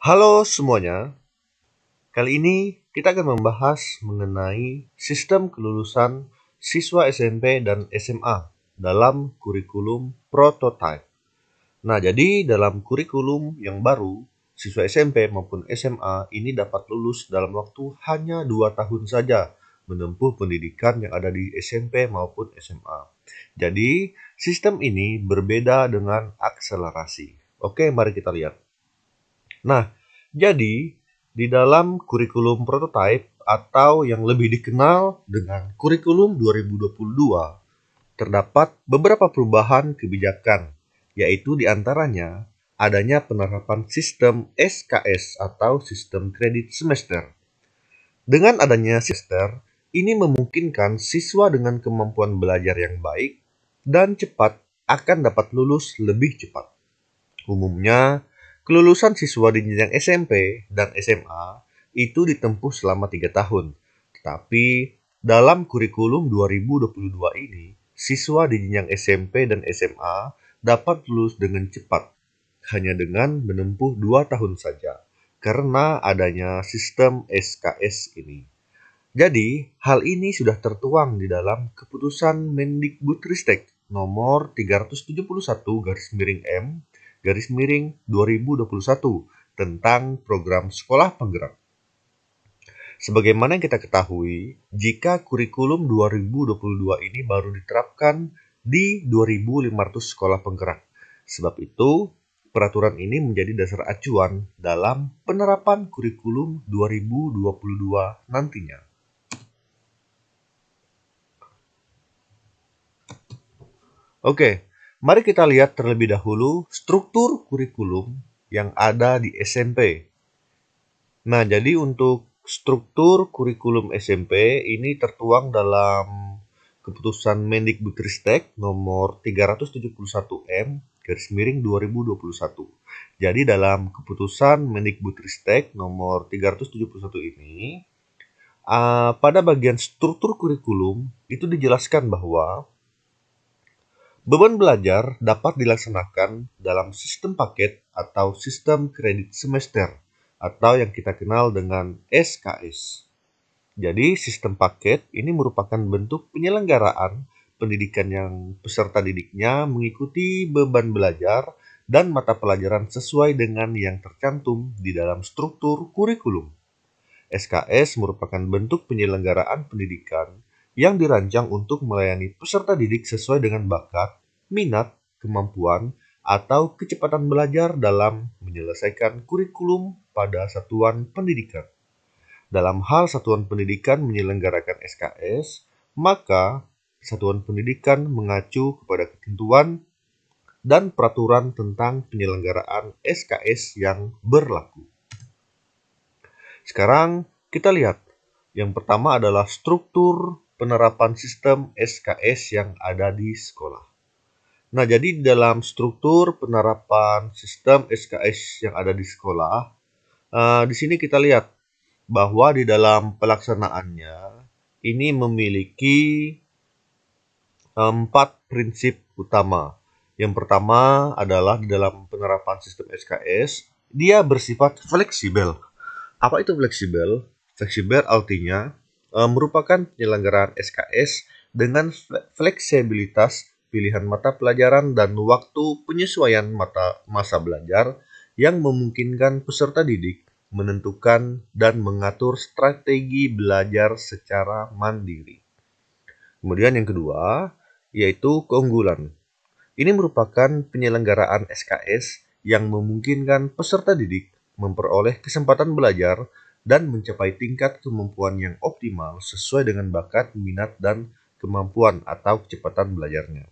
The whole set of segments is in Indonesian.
Halo semuanya. Kali ini kita akan membahas mengenai sistem kelulusan siswa SMP dan SMA dalam kurikulum prototype. Nah, jadi dalam kurikulum yang baru, siswa SMP maupun SMA ini dapat lulus dalam waktu hanya 2 tahun saja menempuh pendidikan yang ada di SMP maupun SMA. Jadi, sistem ini berbeda dengan akselerasi. Oke, mari kita lihat. Nah, jadi di dalam kurikulum prototype atau yang lebih dikenal dengan kurikulum 2022 terdapat beberapa perubahan kebijakan, yaitu diantaranya adanya penerapan sistem SKS atau sistem kredit semester. Dengan adanya semester, ini memungkinkan siswa dengan kemampuan belajar yang baik dan cepat akan dapat lulus lebih cepat. Umumnya, Kelulusan siswa di jenjang SMP dan SMA itu ditempuh selama tiga tahun. Tetapi dalam kurikulum 2022 ini, siswa di jenjang SMP dan SMA dapat lulus dengan cepat, hanya dengan menempuh dua tahun saja, karena adanya sistem SKS ini. Jadi, hal ini sudah tertuang di dalam keputusan Mendikbudristek nomor 371 garis miring M garis miring 2021 tentang program sekolah penggerak. Sebagaimana yang kita ketahui, jika kurikulum 2022 ini baru diterapkan di 2.500 sekolah penggerak. Sebab itu, peraturan ini menjadi dasar acuan dalam penerapan kurikulum 2022 nantinya. Oke, Mari kita lihat terlebih dahulu struktur kurikulum yang ada di SMP. Nah, jadi untuk struktur kurikulum SMP ini tertuang dalam keputusan Mendikbudristek nomor 371M garis miring 2021. Jadi dalam keputusan Mendikbudristek nomor 371 ini uh, pada bagian struktur kurikulum itu dijelaskan bahwa Beban belajar dapat dilaksanakan dalam sistem paket atau sistem kredit semester atau yang kita kenal dengan SKS. Jadi sistem paket ini merupakan bentuk penyelenggaraan pendidikan yang peserta didiknya mengikuti beban belajar dan mata pelajaran sesuai dengan yang tercantum di dalam struktur kurikulum. SKS merupakan bentuk penyelenggaraan pendidikan yang dirancang untuk melayani peserta didik sesuai dengan bakat, minat, kemampuan, atau kecepatan belajar dalam menyelesaikan kurikulum pada satuan pendidikan. Dalam hal satuan pendidikan menyelenggarakan SKS, maka satuan pendidikan mengacu kepada ketentuan dan peraturan tentang penyelenggaraan SKS yang berlaku. Sekarang kita lihat. Yang pertama adalah struktur penerapan sistem SKS yang ada di sekolah. Nah, jadi dalam struktur penerapan sistem SKS yang ada di sekolah, uh, di sini kita lihat bahwa di dalam pelaksanaannya ini memiliki empat prinsip utama. Yang pertama adalah di dalam penerapan sistem SKS, dia bersifat fleksibel. Apa itu fleksibel? Fleksibel artinya uh, merupakan penyelenggaraan SKS dengan fleksibilitas pilihan mata pelajaran, dan waktu penyesuaian mata masa belajar yang memungkinkan peserta didik menentukan dan mengatur strategi belajar secara mandiri. Kemudian yang kedua, yaitu keunggulan. Ini merupakan penyelenggaraan SKS yang memungkinkan peserta didik memperoleh kesempatan belajar dan mencapai tingkat kemampuan yang optimal sesuai dengan bakat, minat, dan kemampuan atau kecepatan belajarnya.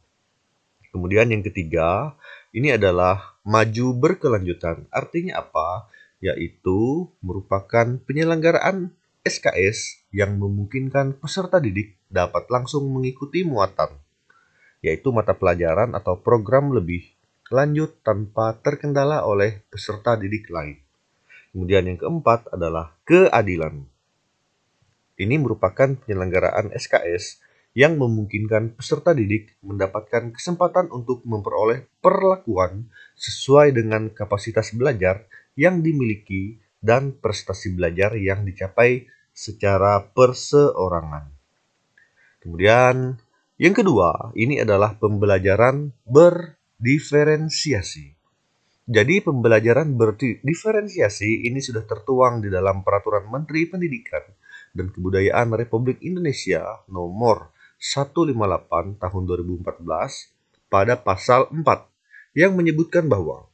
Kemudian yang ketiga, ini adalah maju berkelanjutan. Artinya apa? Yaitu merupakan penyelenggaraan SKS yang memungkinkan peserta didik dapat langsung mengikuti muatan, yaitu mata pelajaran atau program lebih lanjut tanpa terkendala oleh peserta didik lain. Kemudian yang keempat adalah keadilan. Ini merupakan penyelenggaraan SKS yang memungkinkan peserta didik mendapatkan kesempatan untuk memperoleh perlakuan sesuai dengan kapasitas belajar yang dimiliki dan prestasi belajar yang dicapai secara perseorangan. Kemudian, yang kedua, ini adalah pembelajaran berdiferensiasi. Jadi pembelajaran berdiferensiasi ini sudah tertuang di dalam peraturan Menteri Pendidikan dan Kebudayaan Republik Indonesia nomor 158 tahun 2014 pada pasal 4 yang menyebutkan bahwa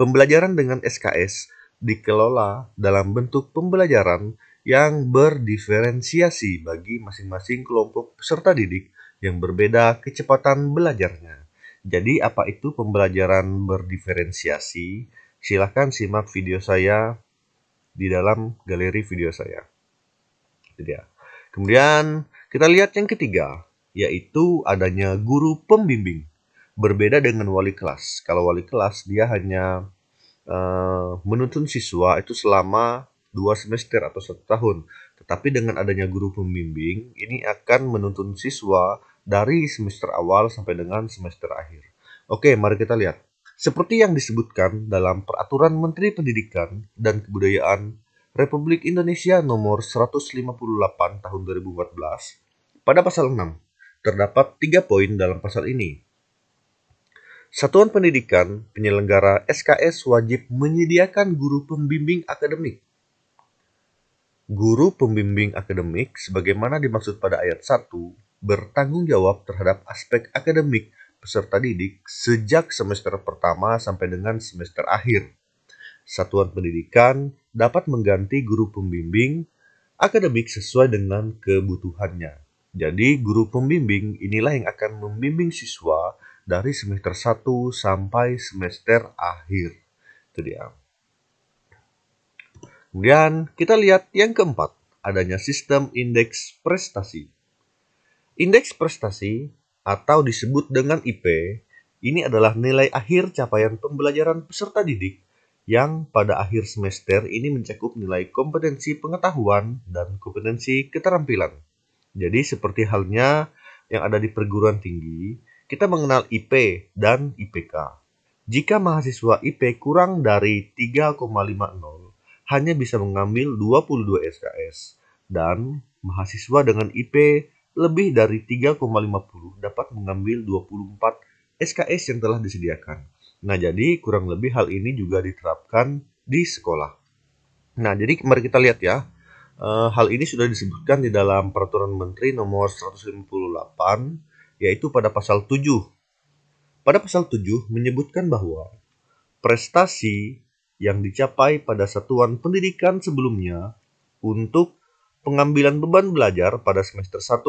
pembelajaran dengan SKS dikelola dalam bentuk pembelajaran yang berdiferensiasi bagi masing-masing kelompok peserta didik yang berbeda kecepatan belajarnya. Jadi apa itu pembelajaran berdiferensiasi? Silahkan simak video saya di dalam galeri video saya. Jadi ya. Kemudian kita lihat yang ketiga, yaitu adanya guru pembimbing. Berbeda dengan wali kelas. Kalau wali kelas dia hanya uh, menuntun siswa itu selama dua semester atau satu tahun. Tetapi dengan adanya guru pembimbing, ini akan menuntun siswa dari semester awal sampai dengan semester akhir. Oke, mari kita lihat. Seperti yang disebutkan dalam Peraturan Menteri Pendidikan dan Kebudayaan Republik Indonesia nomor 158 tahun 2014 pada pasal 6 terdapat tiga poin dalam pasal ini. Satuan pendidikan penyelenggara SKS wajib menyediakan guru pembimbing akademik. Guru pembimbing akademik sebagaimana dimaksud pada ayat 1 bertanggung jawab terhadap aspek akademik peserta didik sejak semester pertama sampai dengan semester akhir. Satuan pendidikan dapat mengganti guru pembimbing akademik sesuai dengan kebutuhannya. Jadi guru pembimbing inilah yang akan membimbing siswa dari semester 1 sampai semester akhir. Itu dia. Kemudian kita lihat yang keempat, adanya sistem indeks prestasi. Indeks prestasi atau disebut dengan IP ini adalah nilai akhir capaian pembelajaran peserta didik yang pada akhir semester ini mencakup nilai kompetensi pengetahuan dan kompetensi keterampilan. Jadi seperti halnya yang ada di perguruan tinggi, kita mengenal IP dan IPK. Jika mahasiswa IP kurang dari 3,50, hanya bisa mengambil 22 SKS. Dan mahasiswa dengan IP lebih dari 3,50 dapat mengambil 24 SKS yang telah disediakan. Nah, jadi kurang lebih hal ini juga diterapkan di sekolah. Nah, jadi mari kita lihat ya. E, hal ini sudah disebutkan di dalam peraturan menteri nomor 158 yaitu pada pasal 7. Pada pasal 7 menyebutkan bahwa prestasi yang dicapai pada satuan pendidikan sebelumnya untuk pengambilan beban belajar pada semester 1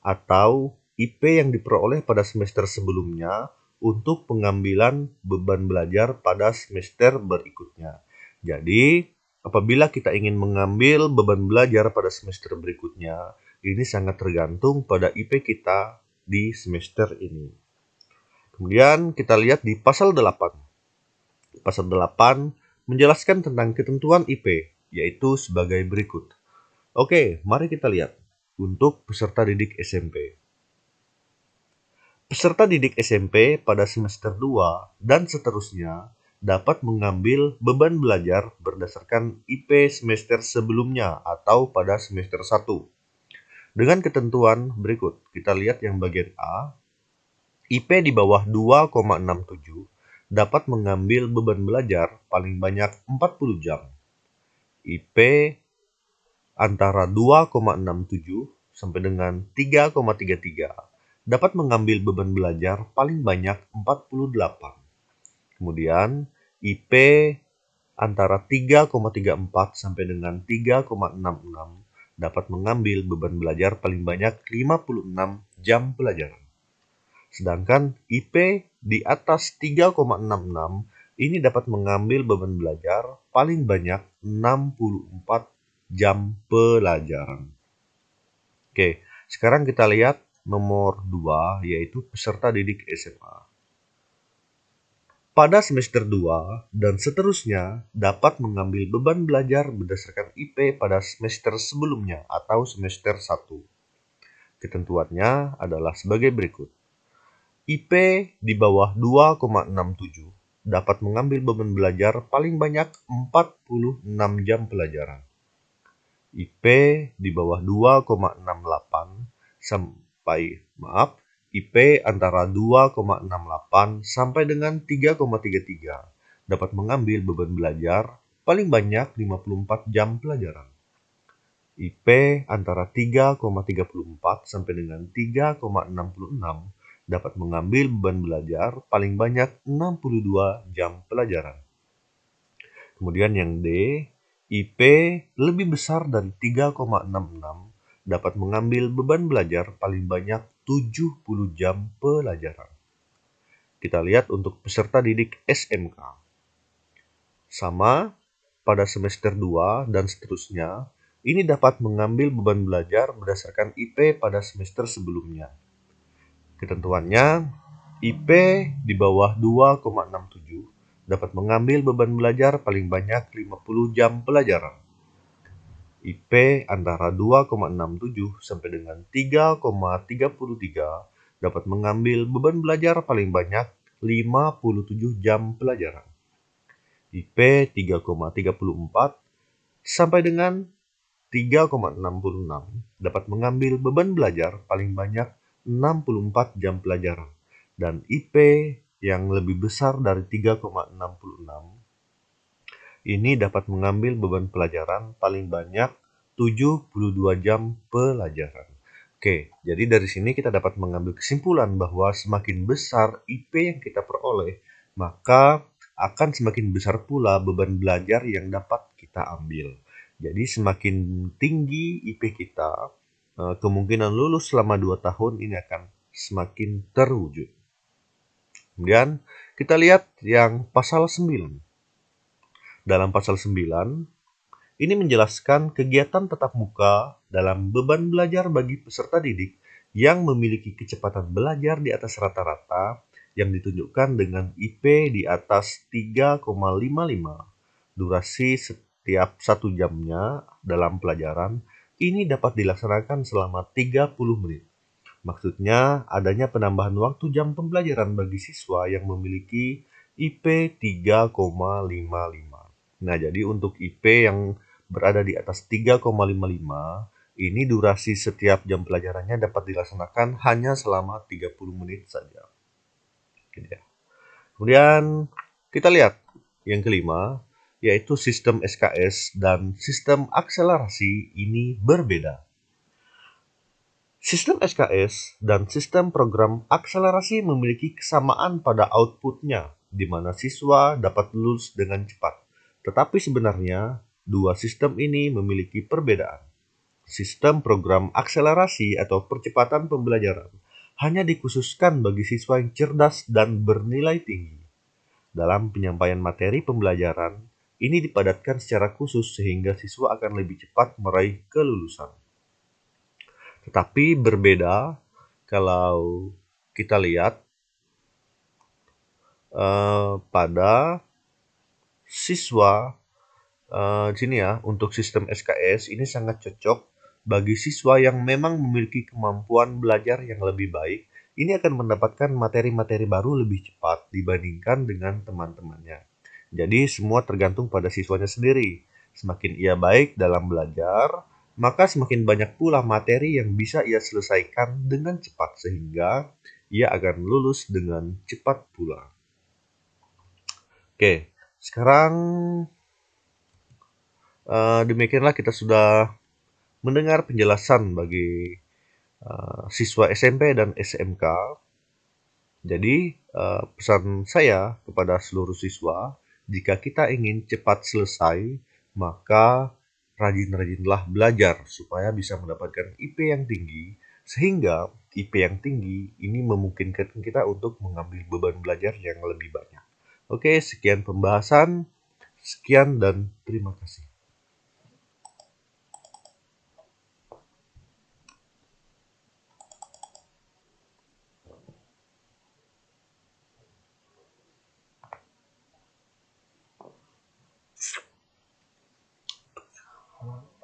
atau IP yang diperoleh pada semester sebelumnya untuk pengambilan beban belajar pada semester berikutnya. Jadi, apabila kita ingin mengambil beban belajar pada semester berikutnya, ini sangat tergantung pada IP kita di semester ini. Kemudian kita lihat di pasal 8. Pasal 8 menjelaskan tentang ketentuan IP, yaitu sebagai berikut. Oke, mari kita lihat untuk peserta didik SMP. Peserta didik SMP pada semester 2 dan seterusnya dapat mengambil beban belajar berdasarkan IP semester sebelumnya atau pada semester 1. Dengan ketentuan berikut, kita lihat yang bagian A. IP di bawah 2,67 dapat mengambil beban belajar paling banyak 40 jam. IP antara 2,67 sampai dengan 3,33 dapat mengambil beban belajar paling banyak 48. Kemudian IP antara 3,34 sampai dengan 3,66 dapat mengambil beban belajar paling banyak 56 jam pelajaran. Sedangkan IP di atas 3,66 ini dapat mengambil beban belajar paling banyak 64 jam pelajaran. Oke, sekarang kita lihat nomor 2 yaitu peserta didik SMA. Pada semester 2 dan seterusnya dapat mengambil beban belajar berdasarkan IP pada semester sebelumnya atau semester 1. Ketentuannya adalah sebagai berikut. IP di bawah 2,67 dapat mengambil beban belajar paling banyak 46 jam pelajaran. IP di bawah 2,68 mencapai, maaf, IP antara 2,68 sampai dengan 3,33 dapat mengambil beban belajar paling banyak 54 jam pelajaran. IP antara 3,34 sampai dengan 3,66 dapat mengambil beban belajar paling banyak 62 jam pelajaran. Kemudian yang D, IP lebih besar dari 3,66 dapat mengambil beban belajar paling banyak 70 jam pelajaran. Kita lihat untuk peserta didik SMK. Sama pada semester 2 dan seterusnya, ini dapat mengambil beban belajar berdasarkan IP pada semester sebelumnya. Ketentuannya, IP di bawah 2,67 dapat mengambil beban belajar paling banyak 50 jam pelajaran. IP antara 2,67 sampai dengan 3,33 dapat mengambil beban belajar paling banyak 57 jam pelajaran. IP 3,34 sampai dengan 3,66 dapat mengambil beban belajar paling banyak 64 jam pelajaran dan IP yang lebih besar dari 3,66 ini dapat mengambil beban pelajaran paling banyak 72 jam pelajaran. Oke, jadi dari sini kita dapat mengambil kesimpulan bahwa semakin besar IP yang kita peroleh, maka akan semakin besar pula beban belajar yang dapat kita ambil. Jadi semakin tinggi IP kita, eh, kemungkinan lulus selama 2 tahun ini akan semakin terwujud. Kemudian kita lihat yang pasal 9 dalam pasal 9 ini menjelaskan kegiatan tetap muka dalam beban belajar bagi peserta didik yang memiliki kecepatan belajar di atas rata-rata yang ditunjukkan dengan IP di atas 3,55, durasi setiap satu jamnya dalam pelajaran, ini dapat dilaksanakan selama 30 menit. Maksudnya, adanya penambahan waktu jam pembelajaran bagi siswa yang memiliki IP 3,55. Nah, jadi untuk IP yang berada di atas 3,55 ini durasi setiap jam pelajarannya dapat dilaksanakan hanya selama 30 menit saja. Gitu ya. Kemudian kita lihat yang kelima yaitu sistem SKS dan sistem akselerasi ini berbeda. Sistem SKS dan sistem program akselerasi memiliki kesamaan pada outputnya, di mana siswa dapat lulus dengan cepat. Tetapi sebenarnya, dua sistem ini memiliki perbedaan. Sistem program akselerasi atau percepatan pembelajaran hanya dikhususkan bagi siswa yang cerdas dan bernilai tinggi. Dalam penyampaian materi pembelajaran, ini dipadatkan secara khusus sehingga siswa akan lebih cepat meraih kelulusan. Tetapi berbeda kalau kita lihat uh, pada siswa uh, eh, sini ya untuk sistem SKS ini sangat cocok bagi siswa yang memang memiliki kemampuan belajar yang lebih baik ini akan mendapatkan materi-materi baru lebih cepat dibandingkan dengan teman-temannya. Jadi semua tergantung pada siswanya sendiri. Semakin ia baik dalam belajar, maka semakin banyak pula materi yang bisa ia selesaikan dengan cepat sehingga ia akan lulus dengan cepat pula. Oke, sekarang uh, demikianlah kita sudah mendengar penjelasan bagi uh, siswa SMP dan SMK. Jadi uh, pesan saya kepada seluruh siswa, jika kita ingin cepat selesai, maka rajin-rajinlah belajar supaya bisa mendapatkan IP yang tinggi sehingga IP yang tinggi ini memungkinkan kita untuk mengambil beban belajar yang lebih banyak. Oke, sekian pembahasan. Sekian dan terima kasih. Thank you.